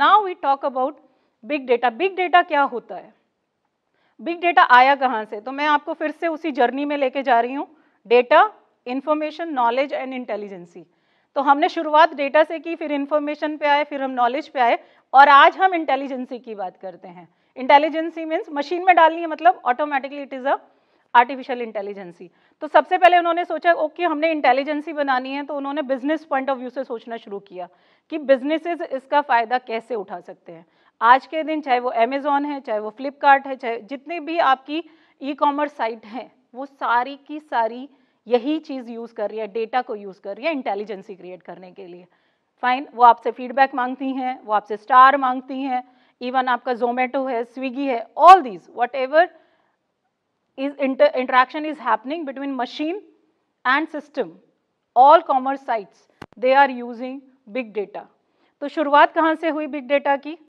Now we talk about big data big data क्या होता है बिग डेटा आया कहाँ से तो मैं आपको फिर से उसी जर्नी में लेके जा रही हूँ data information knowledge and intelligence तो हमने शुरुआत डेटा से की फिर इन्फॉर्मेशन पे आए फिर हम नॉलेज पे आए और आज हम इंटेलिजेंसी की बात करते हैं इंटेलिजेंसी मीन्स मशीन में डालनी है मतलब automatically it is a artificial intelligence तो सबसे पहले उन्होंने सोचा ओके okay, हमने इंटेलिजेंसी बनानी है तो उन्होंने बिजनेस पॉइंट ऑफ व्यू से सोचना शुरू किया कि बिजनेसेस इसका फ़ायदा कैसे उठा सकते हैं आज के दिन चाहे वो अमेजोन है चाहे वो फ्लिपकार्ट है चाहे जितने भी आपकी ई कॉमर्स साइट हैं वो सारी की सारी यही चीज़ यूज़ कर रही है डेटा को यूज़ कर रही है इंटेलिजेंसी क्रिएट करने के लिए फाइन वो आपसे फीडबैक मांगती हैं वो आपसे स्टार मांगती हैं इवन आपका जोमेटो है स्विगी है all these whatever is inter interaction is happening between machine and system. All commerce sites, they are using big data. तो शुरुआत कहाँ से हुई बिग डेटा की